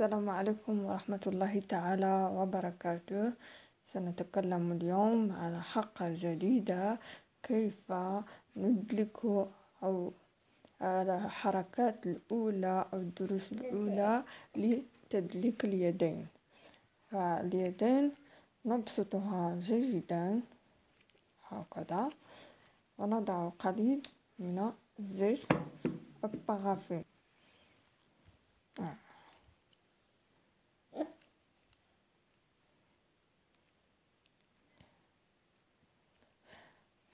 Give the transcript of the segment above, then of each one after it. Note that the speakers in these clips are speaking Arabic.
السلام عليكم ورحمة الله تعالى وبركاته سنتكلم اليوم على حلقة جديدة كيف ندلك أو الحركات الأولى أو الدروس الأولى لتدليك اليدين فاليدين نبسطها جيدا هكذا ونضع قليل من الزيت الطرفين آه.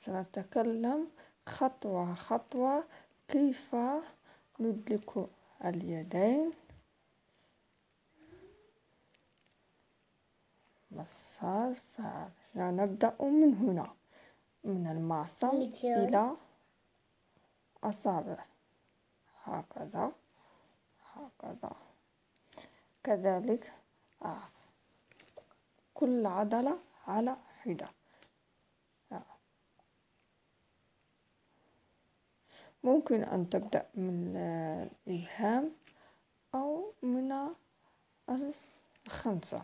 سنتكلم خطوة خطوة كيف ندلك اليدين مساج فعال يعني نبدأ من هنا من المعصم إلى أصابع هكذا هكذا كذلك آه. كل عضلة على حدة ممكن أن تبدأ من الإبهام آه، أو من آه، الخمسة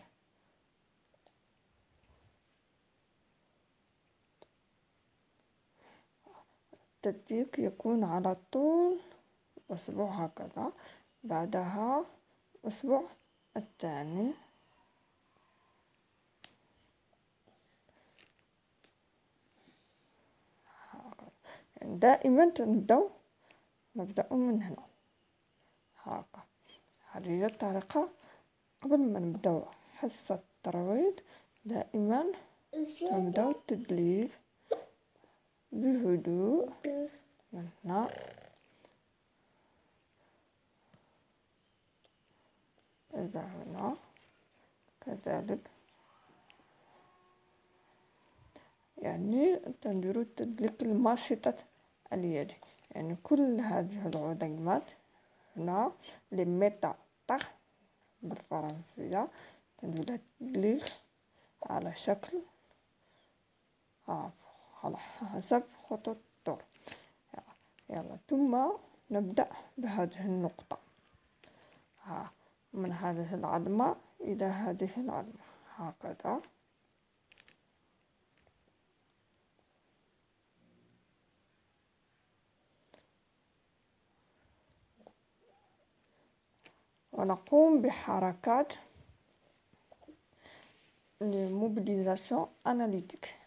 التدقيق يكون على طول أسبوع هكذا بعدها أسبوع الثاني دائما تنبداو نبداو من هنا هاكا هذه هي الطريقه قبل ما نبداو حصه الترويض دائما تنبداو التدليل بهدوء من هنا إذا هنا كذلك يعني تنديرو التدليك الماشطة اليد يعني كل هذه العضمات هنا لي ميتا طخ بالفرنسية كنديرها ليغ على شكل ها على حسب خطوط الدور يلا ثم نبدأ بهذه النقطة ها من هذه العظمة إلى هذه العظمة هكذا ونقوم بحركات لموبيليزاسيون اناليتيك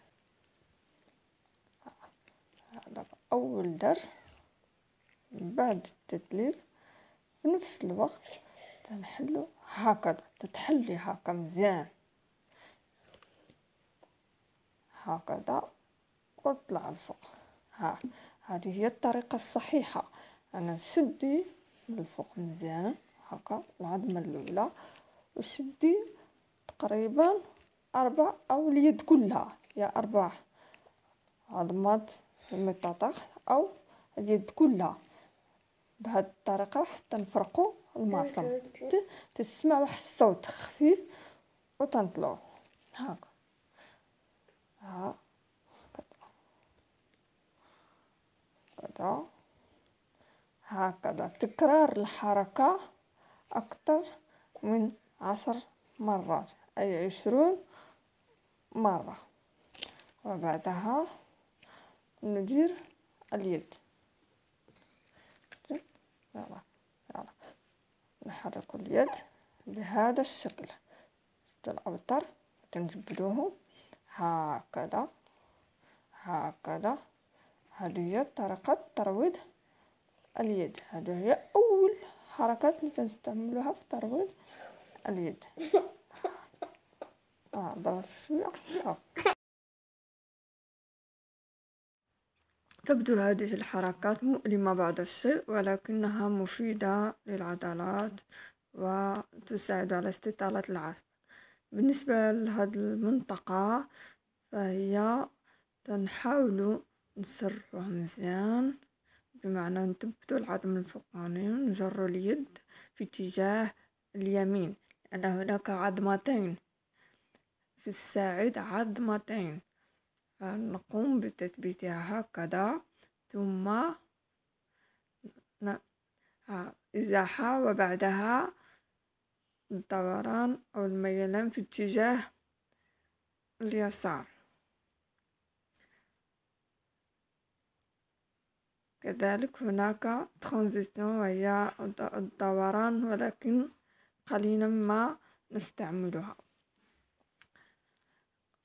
هذا اول درس بعد التدليل في نفس الوقت تنحلو هكذا تتحلي هكا مزيان هكذا وطلع الفوق ها هذه هي الطريقة الصحيحة أنا نشدي من الفوق مزيان هكا العظمه الاولى وشدي تقريبا اربع او اليد كلها يا اربع عظمات المطاطخ او اليد كلها بهاد الطريقه حتى نفرقوا المعصم تسمع واحد الصوت خفيف وتنطلعو هاكا ها هكذا تكرار الحركه أكثر من عشر مرات أي عشرون مرة وبعدها ندير اليد طيب، يلا يلا نحرك اليد بهذا الشكل الأوتر تنجبدوه هكذا هكذا هذه هي طريقة ترويض اليد هذه هي أول الحركات اللي تنستعملوها في ترويض اليد اه ضربت شويه تبدو هذه الحركات مؤلمة بعض الشيء ولكنها مفيدة للعضلات وتساعد على استطالة العصب بالنسبة لهذه المنطقة فهي تنحاول نسرحوها مزيان بمعنى نثبتو العظم الفوقاني ونجرو اليد في اتجاه اليمين لأن هناك عظمتين في الساعد عظمتين نقوم بتثبيتها هكذا ثم إزاحة وبعدها الدوران أو الميلان في اتجاه اليسار كذلك هناك ترانزيستور وهي الدوران ولكن قليلا ما نستعملها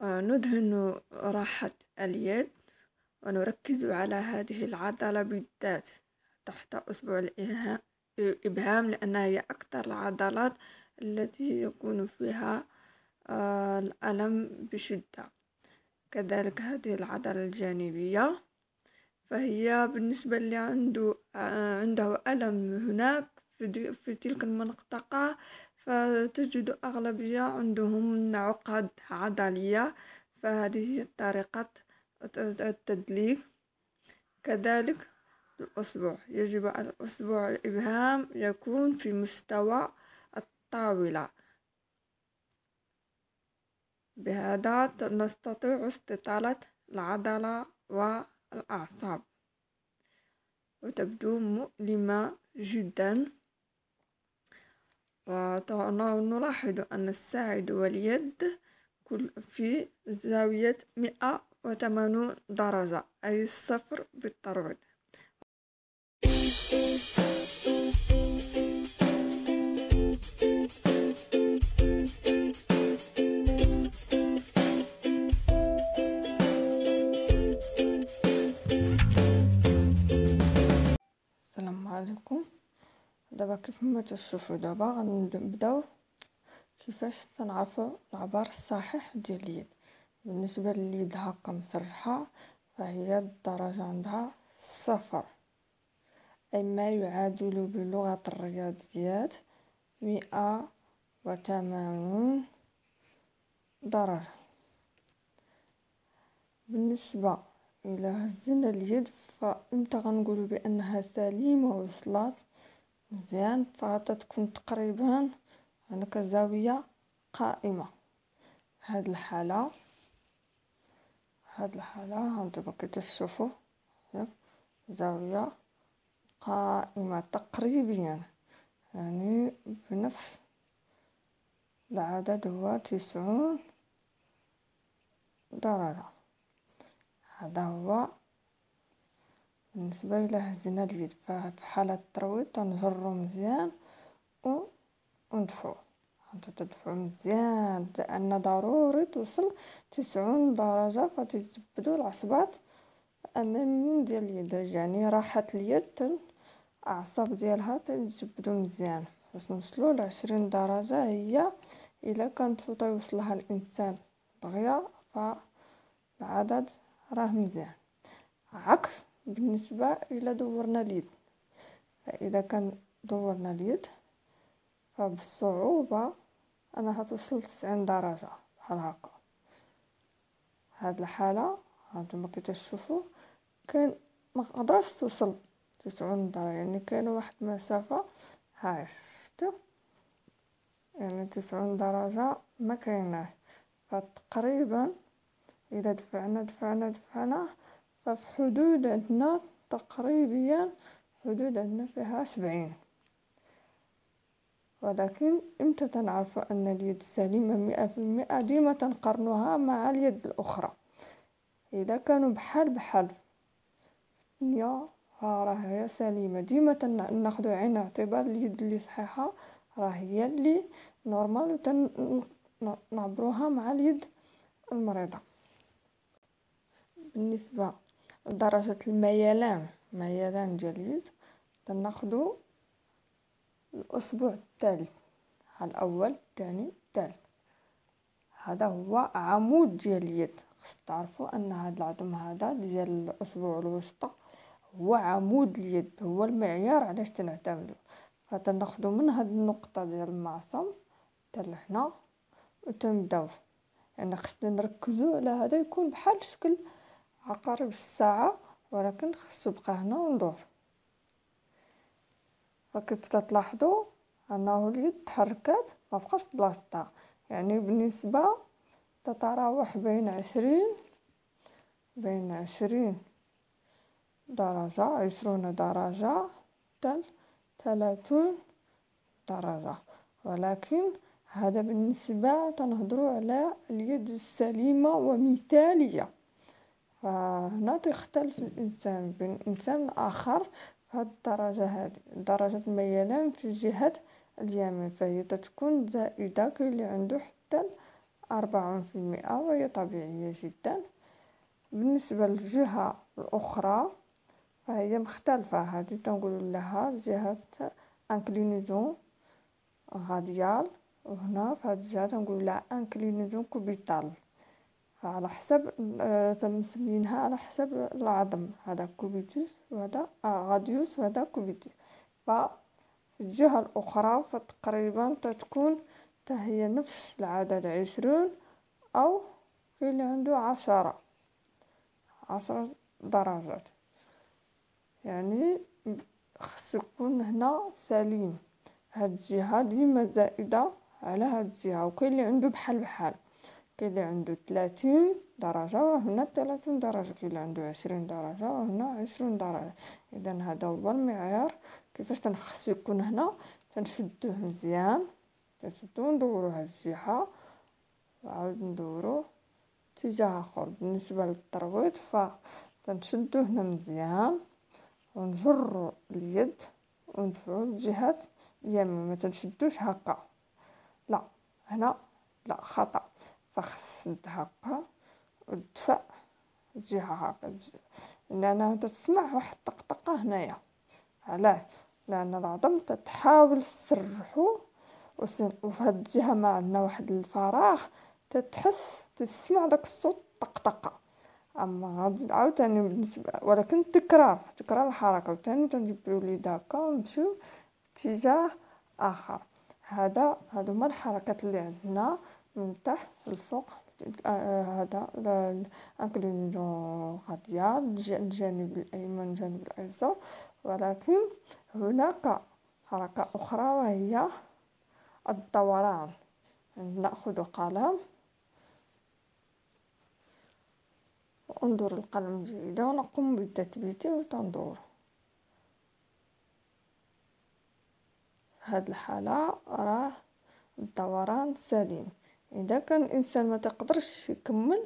ندهن راحة اليد ونركز على هذه العضلة بالذات تحت أسبوع الإبهام لأنها هي أكثر العضلات التي يكون فيها آه، الألم بشدة كذلك هذه العضلة الجانبية فهي بالنسبة اللي عنده آه، عنده ألم هناك في, في تلك المنطقة فتجد أغلبية عندهم عقد عضلية فهذه هي طريقة التدليك كذلك الأسبوع يجب على أسبوع الإبهام يكون في مستوى الطاولة بهذا نستطيع استطالة العضلة و الأعصاب وتبدو مؤلمة جدا ونلاحظ أن الساعد واليد كل في زاوية مئة وثمانون درجة أي الصفر بالطرد دابا كيف ما تشوفوا دابا غنبداو كيفاش تنعرفوا العبار الصحيح ديال اليد بالنسبه لليد هكا مسرحه فهي الدرجه عندها صفر اي ما يعادل بلغه الرياضيات مئة وثمانون درجه بالنسبه الى هزنا اليد فامتى غنقولوا بانها سليمه وصلات مزيان تكون تقريبا هناك زاوية قائمة هاد الحالة هاد الحالة هانتوما كي تشوفوا زاوية قائمة تقريبا يعني بنفس العدد هو تسعون درجة هذا هو بالنسبة إلى هزنا اليد في حالة الترويض تنجرو مزيان و وندفعو حتى تدفعو مزيان لأن ضروري توصل تسعون درجة فتتبدو العصبات الأماميين ديال يعني اليد يعني راحت اليد الأعصاب ديالها تنجبدو مزيان باش نوصلو لعشرين درجة هي إلا كانت فوطا يوصلها الإنسان بغيا فالعدد راه مزيان عكس بالنسبة إلى دورنا اليد فإذا كان دورنا اليد فبصعوبة أنا هتوصل تسعين درجة بحال هكا هاد الحالة هانتوما كتشوفو تشوفوا كان ما توصل تسعون درجة يعني كان واحد المسافة هاي شفتو يعني تسعون درجة ما كايناه فتقريبا إذا دفعنا دفعنا دفعنا ففي حدود عندنا تقريبا حدود عندنا فيها سبعين ولكن امتى تنعرف ان اليد السليمة مئة في المئة ديما تنقرنها مع اليد الاخرى اذا كانوا بحال بحال يا راه هي سليمة ديما ناخدو عين اعتبار اليد اللي صحيحة راه هي اللي نورمال وتنعبروها مع اليد المريضة بالنسبة درجة الميلان ميلان جليد تناخدو الأسبوع الثالث ها الأول الثاني الثالث هذا هو عمود ديال اليد خص تعرفو أن هذا العظم هذا ديال الأسبوع الوسطى هو عمود اليد هو المعيار علاش تنعتمدو فتناخدو من هاد النقطة ديال المعصم حتى لهنا وتنبداو يعني خصنا نركزو على هذا يكون بحال شكل عقارب الساعة ولكن خصو بقى هنا وندور وكيف تلاحظوا انه اليد تحركات ما بقاش في بلاصتها يعني بالنسبة تتراوح بين عشرين بين عشرين درجة عشرون درجة حتى ثلاثون درجة ولكن هذا بالنسبة تنهضرو على اليد السليمة ومثالية فهنا تختلف الإنسان بين إنسان آخر فهاد الدرجة هذه درجة الميلان في الجهه اليمين فهي تتكون زائدة كاين اللي عنده حتى أربعون في المئة وهي طبيعية جدا بالنسبة للجهة الأخرى فهي مختلفة هذه تنقول لها جهة انكلينيزون غاديال وهنا في هاد الجهة تنقول لها انكلينيزون كوبيتال على حسب آه، تنسمينها على حسب العظم هذا كوبيتوس وهذا غاديوس وهذا كوبيتوس في الجهة الأخرى فتقريبا تتكون هي نفس العدد عشرون أو كاين اللي عنده عشرة عشرة درجات يعني خص يكون هنا سليم هاد الجهة ديما زائدة على هاد الجهة وكاين اللي عنده بحال بحال كاين اللي عنده 30 درجة وهنا 30 درجة كاين اللي عنده عشرين درجة وهنا عشرين درجة إذا هذا هو المعيار كيفاش تنخصو يكون هنا تنشدوه مزيان تنشدو وندورو هاد الجهة وعاود ندورو اتجاه آخر بالنسبة للترويض ف تنشدو هنا مزيان ونجرو اليد وندفعو للجهة اليمين ما تنشدوش هكا لا هنا لا خطأ فخص نتهقى ودفع جهة هاكا لأن تسمع واحد الطقطقة هنايا علاه لأن العظم تتحاول تسرحو وفي هاد الجهة ما عندنا واحد الفراغ تتحس تسمع داك الصوت الطقطقة اما غادي عاوتاني بالنسبه ولكن تكرار تكرار الحركه وتاني تنجبو الوليد هكا ونمشيو اتجاه اخر هذا هادو هما الحركات اللي عندنا من تحت للفوق هذا الانكل غادية الجانب الايمن الجانب الايسر ولكن هناك حركة اخرى وهي الدوران ناخذ قلم وانظر القلم جيدا ونقوم بالتثبيت وتنظر هاد الحالة راه الدوران سليم اذا كان الانسان ما تقدرش يكمل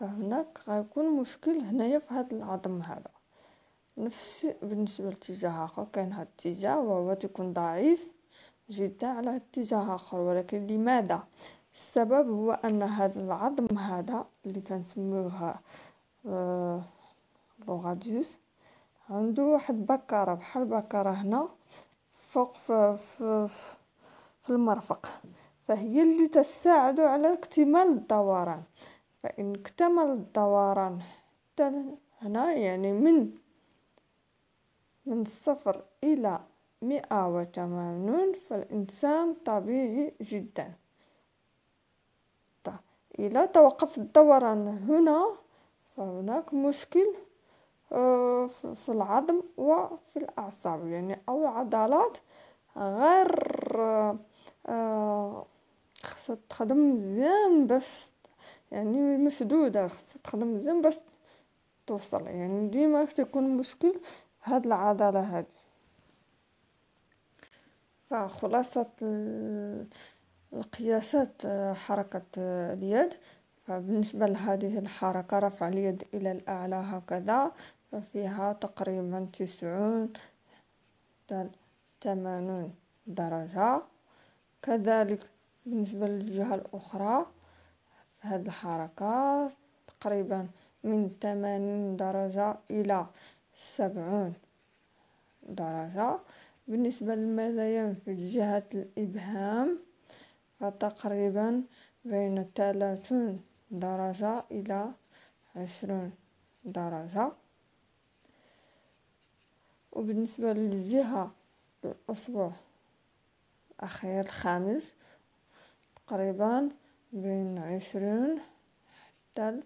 فهناك غيكون مشكل هنايا في هذا العظم هذا نفس بالنسبه لاتجاه اخر كان هذا الاتجاه وهو تكون ضعيف جدا على اتجاه اخر ولكن لماذا السبب هو ان هذا العظم هذا اللي تنسميوه لوغاديوس آه، عنده واحد بكرة بحال بكرة هنا فوق في, في, في المرفق فهي اللي تساعد على اكتمال الدوران فإن اكتمل الدوران حتى هنا يعني من من صفر إلى مئة وثمانون فالإنسان طبيعي جدا طيب، إلى توقف الدوران هنا فهناك مشكل آه، في العظم وفي الأعصاب يعني أو العضلات غير آه، آه، خاصها تخدم مزيان باش يعني مشدودة خاصها تخدم مزيان باش توصل يعني ديما تكون مشكل هاد العضلة هادي فخلاصة القياسات آه، حركة آه، اليد فبالنسبة لهذه الحركة رفع اليد إلى الأعلى هكذا ففيها تقريبا تسعون ثمانون درجة كذلك بالنسبة للجهة الأخرى في هذه الحركة تقريبا من ثمانين درجة إلى سبعون درجة بالنسبة للملايين في جهة الإبهام فتقريبا بين ثلاثون درجة إلى عشرون درجة وبالنسبة للجهة الأسبوع الأخير الخامس تقريبا بين عشرين حتى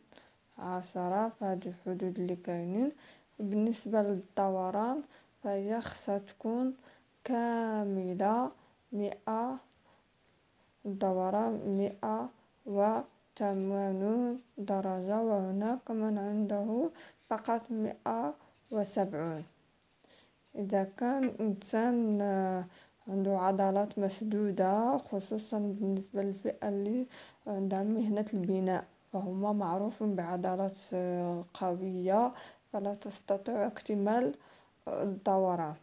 عشرة فهاد الحدود اللي كاينين بالنسبة للدوران فهي خصها تكون كاملة مئة الدوران مئة و ثمانون درجة وهناك من عنده فقط مئة وسبعون إذا كان إنسان عنده عضلات مشدودة خصوصا بالنسبة للفئة اللي عندها مهنة البناء فهما معروفين بعضلات آه، قوية فلا تستطيع اكتمال آه، الدوران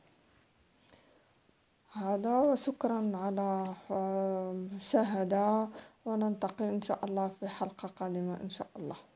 هذا وشكرا على آه، المشاهدة وننتقل إن شاء الله في حلقة قادمة إن شاء الله